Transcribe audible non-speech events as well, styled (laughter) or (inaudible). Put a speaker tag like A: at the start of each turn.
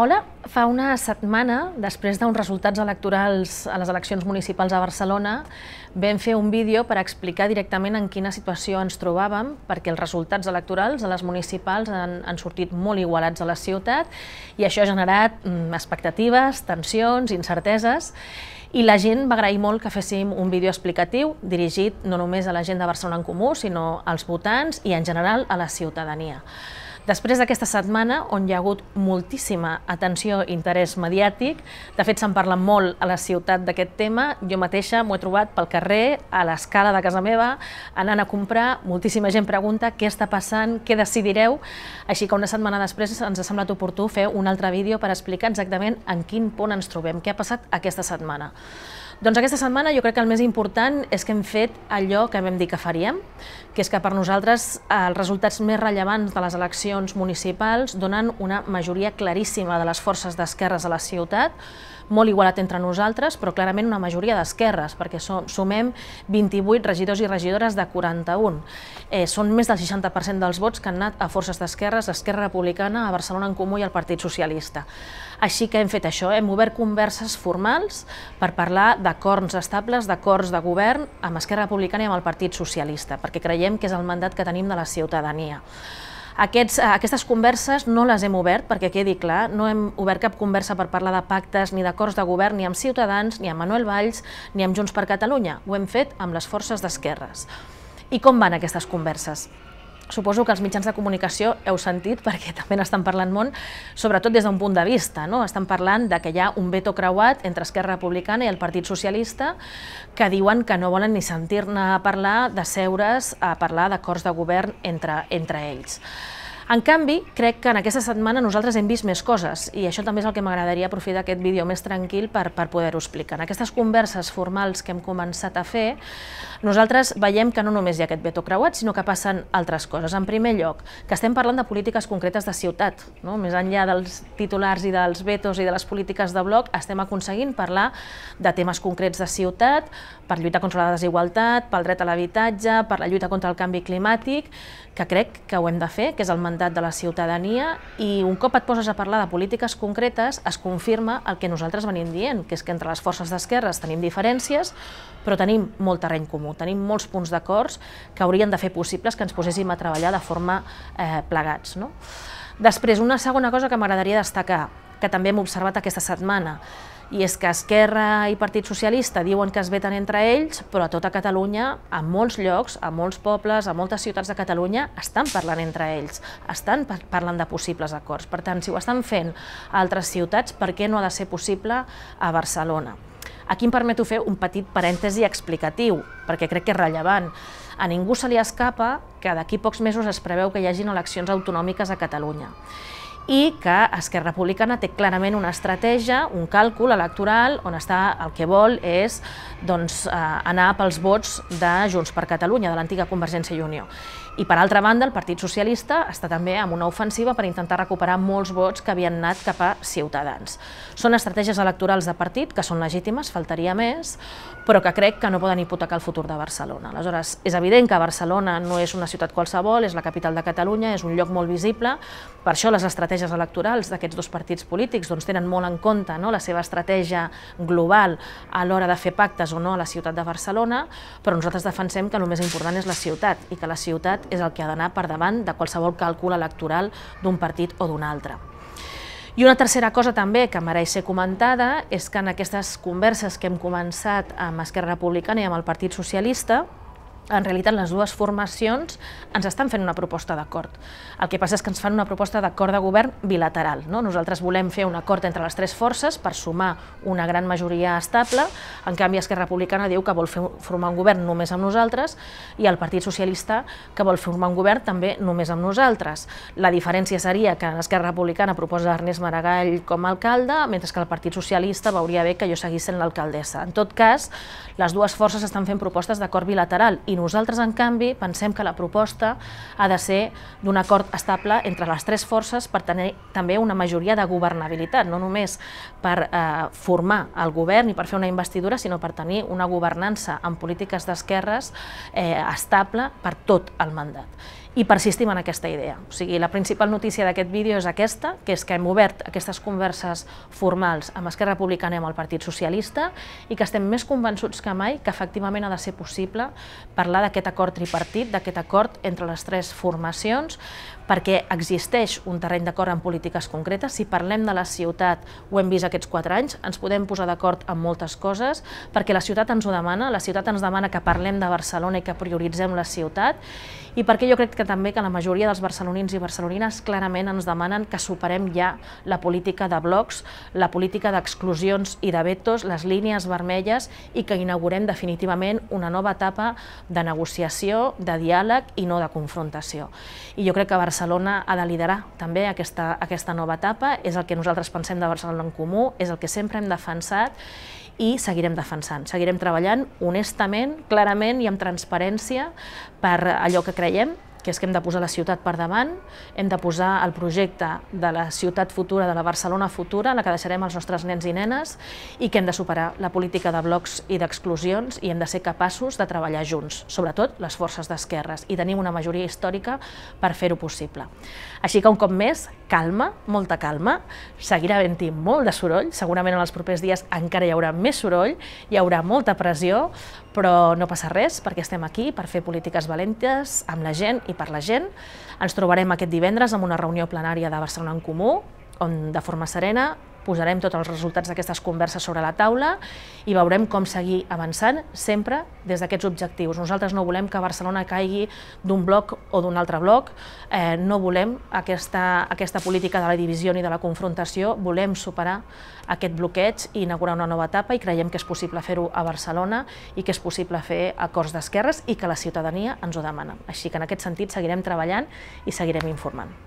A: Hola fa una setmana, després d'uns resultats electorals a les eleccions municipals a Barcelona, vam fer un vídeo per explicar directament en quina situació ens trobàvem, perquè els resultats electorals a les municipals han, han sortit molt igualats a la ciutat i això ha generat mm, expectatives, tensions, incerteses, i la gent va agrair molt que féssim un vídeo explicatiu dirigit no només a la gent de Barcelona en Comú, sinó als votants i en general a la ciutadania. Després d'aquesta setmana, on hi ha hagut moltíssima atenció i interès mediàtic, de fet se'n parla molt a la ciutat d'aquest tema, jo mateixa m'ho he trobat pel carrer, a l'escala de casa meva, anant a comprar, moltíssima gent pregunta què està passant, què decidireu, així que una setmana després ens ha semblat oportú fer un altre vídeo per explicar exactament en quin punt ens trobem, què ha passat aquesta setmana. Doncs aquesta setmana jo crec que el més important és que hem fet allò que vam dir que faríem, que és que per nosaltres eh, els resultats més rellevants de les eleccions municipals donen una majoria claríssima de les forces d'esquerres a la ciutat, molt igualat entre nosaltres, però clarament una majoria d'esquerres, perquè sumem 28 regidors i regidores de 41. Eh, són més del 60% dels vots que han anat a forces d'esquerres, Esquerra Republicana, a Barcelona en Comú i al Partit Socialista. Així que hem fet això, hem obert converses formals per parlar d'acords estables, d'acords de govern amb Esquerra Republicana i amb el Partit Socialista, perquè creiem que és el mandat que tenim de la ciutadania. Aquests, eh, aquestes converses no les hem obert, perquè quedi clar, no hem obert cap conversa per parlar de pactes ni d'acords de govern ni amb Ciutadans, ni amb Manuel Valls, ni amb Junts per Catalunya. Ho hem fet amb les forces d'esquerres. I com van aquestes converses? suposo que els mitjans de comunicació heu sentit, (laughs) perquè també n'estan parlant molt, sobretot des d'un punt de vista. No? Estan parlant de que hi ha un veto creuat entre Esquerra Republicana i el Partit Socialista que diuen que no volen ni sentir-ne a parlar de seure's a parlar d'acords de govern entre, entre ells. En canvi, crec que en aquesta setmana nosaltres hem vist més coses i això també és el que m'agradaria aprofitar aquest vídeo més tranquil per, per poder-ho explicar. En aquestes converses formals que hem començat a fer, nosaltres veiem que no només hi ha aquest veto creuat, sinó que passen altres coses. En primer lloc, que estem parlant de polítiques concretes de ciutat, no? més enllà dels titulars i dels vetos i de les polítiques de bloc, estem aconseguint parlar de temes concrets de ciutat, per lluitar contra la desigualtat, pel dret a l'habitatge, per la lluita contra el canvi climàtic, que crec que ho hem de fer, que és el mandat mandat de la ciutadania i un cop et poses a parlar de polítiques concretes es confirma el que nosaltres venim dient, que és que entre les forces d'esquerres tenim diferències, però tenim molt terreny comú, tenim molts punts d'acords que haurien de fer possibles que ens poséssim a treballar de forma eh, plegats. No? Després, una segona cosa que m'agradaria destacar, que també hem observat aquesta setmana, i és que Esquerra i Partit Socialista diuen que es veten entre ells, però a tota Catalunya, a molts llocs, a molts pobles, a moltes ciutats de Catalunya, estan parlant entre ells, estan parlant de possibles acords. Per tant, si ho estan fent a altres ciutats, per què no ha de ser possible a Barcelona? Aquí em permeto fer un petit parèntesi explicatiu, perquè crec que és rellevant. A ningú se li escapa que d'aquí pocs mesos es preveu que hi hagin eleccions autonòmiques a Catalunya i que Esquerra Republicana té clarament una estratègia, un càlcul electoral, on està el que vol és doncs, eh, anar pels vots de Junts per Catalunya, de l'antiga Convergència i Unió. I per altra banda, el Partit Socialista està també amb una ofensiva per intentar recuperar molts vots que havien anat cap a Ciutadans. Són estratègies electorals de partit que són legítimes, faltaria més, però que crec que no poden hipotecar el futur de Barcelona. Aleshores, és evident que Barcelona no és una ciutat qualsevol, és la capital de Catalunya, és un lloc molt visible, per això les estratègies estratègies electorals d'aquests dos partits polítics doncs, tenen molt en compte no, la seva estratègia global a l'hora de fer pactes o no a la ciutat de Barcelona, però nosaltres defensem que el més important és la ciutat i que la ciutat és el que ha d'anar per davant de qualsevol càlcul electoral d'un partit o d'un altre. I una tercera cosa també que mereix ser comentada és que en aquestes converses que hem començat amb Esquerra Republicana i amb el Partit Socialista, en realitat les dues formacions ens estan fent una proposta d'acord. El que passa és que ens fan una proposta d'acord de govern bilateral. No? Nosaltres volem fer un acord entre les tres forces per sumar una gran majoria estable, en canvi Esquerra Republicana diu que vol fer, formar un govern només amb nosaltres i el Partit Socialista que vol formar un govern també només amb nosaltres. La diferència seria que Esquerra Republicana proposa Ernest Maragall com a alcalde, mentre que el Partit Socialista veuria bé que jo seguís sent l'alcaldessa. En tot cas, les dues forces estan fent propostes d'acord bilateral i nosaltres, en canvi, pensem que la proposta ha de ser d'un acord estable entre les tres forces per tenir també una majoria de governabilitat, no només per eh, formar el govern i per fer una investidura, sinó per tenir una governança en polítiques d'esquerres eh, estable per tot el mandat i persistim en aquesta idea. O sigui, la principal notícia d'aquest vídeo és aquesta, que és que hem obert aquestes converses formals amb Esquerra Republicana i amb el Partit Socialista i que estem més convençuts que mai que efectivament ha de ser possible parlar d'aquest acord tripartit, d'aquest acord entre les tres formacions, perquè existeix un terreny d'acord en polítiques concretes. Si parlem de la ciutat, ho hem vist aquests quatre anys, ens podem posar d'acord en moltes coses, perquè la ciutat ens ho demana, la ciutat ens demana que parlem de Barcelona i que prioritzem la ciutat, i perquè jo crec que també que la majoria dels barcelonins i barcelonines clarament ens demanen que superem ja la política de blocs, la política d'exclusions i de vetos, les línies vermelles i que inaugurem definitivament una nova etapa de negociació, de diàleg i no de confrontació. I jo crec que Barcelona Barcelona ha de liderar també aquesta, aquesta nova etapa, és el que nosaltres pensem de Barcelona en Comú, és el que sempre hem defensat i seguirem defensant. Seguirem treballant honestament, clarament i amb transparència per allò que creiem que és que hem de posar la ciutat per davant, hem de posar el projecte de la ciutat futura, de la Barcelona futura, la que deixarem als nostres nens i nenes, i que hem de superar la política de blocs i d'exclusions i hem de ser capaços de treballar junts, sobretot les forces d'esquerres, i tenim una majoria històrica per fer-ho possible. Així que un cop més, calma, molta calma, seguirà havent-hi molt de soroll, segurament en els propers dies encara hi haurà més soroll, hi haurà molta pressió, però no passa res perquè estem aquí per fer polítiques valentes amb la gent i per la gent. Ens trobarem aquest divendres amb una reunió plenària de Barcelona en Comú, on de forma serena posarem tots els resultats d'aquestes converses sobre la taula i veurem com seguir avançant sempre des d'aquests objectius. Nosaltres no volem que Barcelona caigui d'un bloc o d'un altre bloc, eh, no volem aquesta, aquesta política de la divisió ni de la confrontació, volem superar aquest bloqueig i inaugurar una nova etapa i creiem que és possible fer-ho a Barcelona i que és possible fer acords d'esquerres i que la ciutadania ens ho demana. Així que en aquest sentit seguirem treballant i seguirem informant.